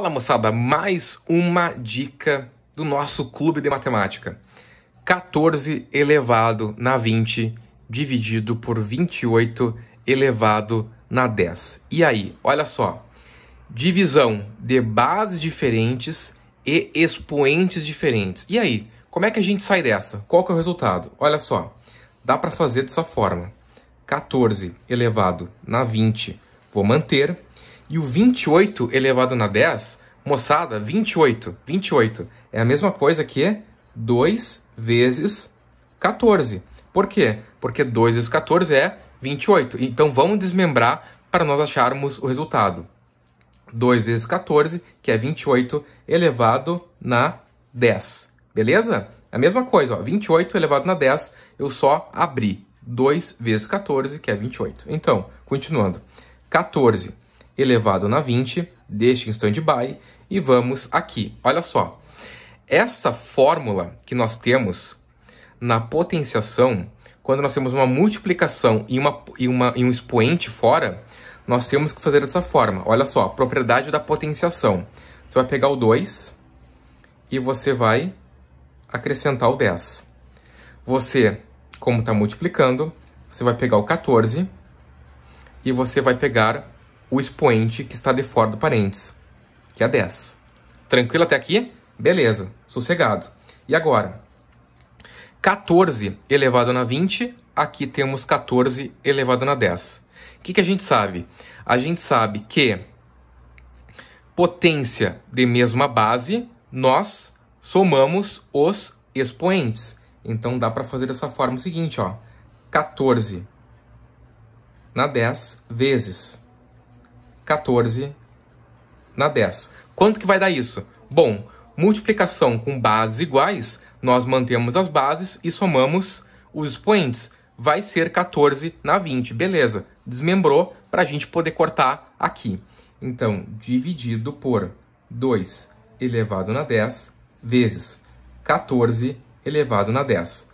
Fala moçada, mais uma dica do nosso clube de matemática. 14 elevado na 20 dividido por 28 elevado na 10. E aí, olha só. Divisão de bases diferentes e expoentes diferentes. E aí, como é que a gente sai dessa? Qual que é o resultado? Olha só. Dá para fazer dessa forma. 14 elevado na 20, vou manter e o 28 elevado na 10, moçada, 28, 28, é a mesma coisa que 2 vezes 14. Por quê? Porque 2 vezes 14 é 28. Então, vamos desmembrar para nós acharmos o resultado. 2 vezes 14, que é 28 elevado na 10. Beleza? A mesma coisa, ó, 28 elevado na 10, eu só abri 2 vezes 14, que é 28. Então, continuando. 14 elevado na 20, deixe em stand-by e vamos aqui. Olha só, essa fórmula que nós temos na potenciação, quando nós temos uma multiplicação e, uma, e, uma, e um expoente fora, nós temos que fazer dessa forma. Olha só, propriedade da potenciação. Você vai pegar o 2 e você vai acrescentar o 10. Você, como está multiplicando, você vai pegar o 14 e você vai pegar o expoente que está de fora do parênteses, que é 10. Tranquilo até aqui? Beleza, sossegado. E agora? 14 elevado na 20, aqui temos 14 elevado na 10. O que, que a gente sabe? A gente sabe que potência de mesma base, nós somamos os expoentes. Então, dá para fazer dessa forma o seguinte, ó. 14 na 10 vezes 14 na 10. Quanto que vai dar isso? Bom, multiplicação com bases iguais, nós mantemos as bases e somamos os expoentes. Vai ser 14 na 20, beleza. Desmembrou para a gente poder cortar aqui. Então, dividido por 2 elevado na 10 vezes 14 elevado na 10.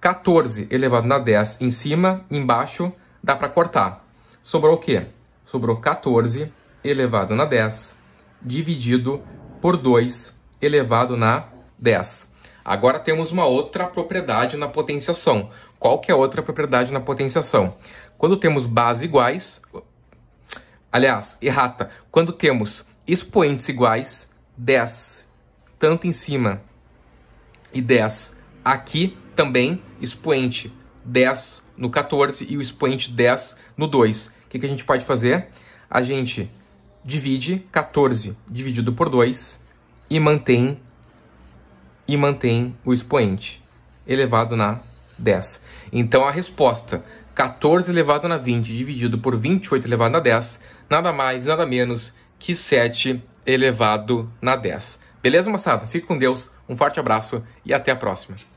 14 elevado na 10 em cima, embaixo, dá para cortar. Sobrou o quê? sobrou 14 elevado na 10, dividido por 2 elevado na 10. Agora temos uma outra propriedade na potenciação. Qual que é a outra propriedade na potenciação? Quando temos bases iguais, aliás, errata, quando temos expoentes iguais, 10, tanto em cima e 10 aqui também, expoente 10 no 14 e o expoente 10 no 2. O que, que a gente pode fazer? A gente divide 14 dividido por 2 e mantém, e mantém o expoente elevado na 10. Então, a resposta 14 elevado na 20 dividido por 28 elevado na 10, nada mais, nada menos que 7 elevado na 10. Beleza, moçada? Fique com Deus, um forte abraço e até a próxima.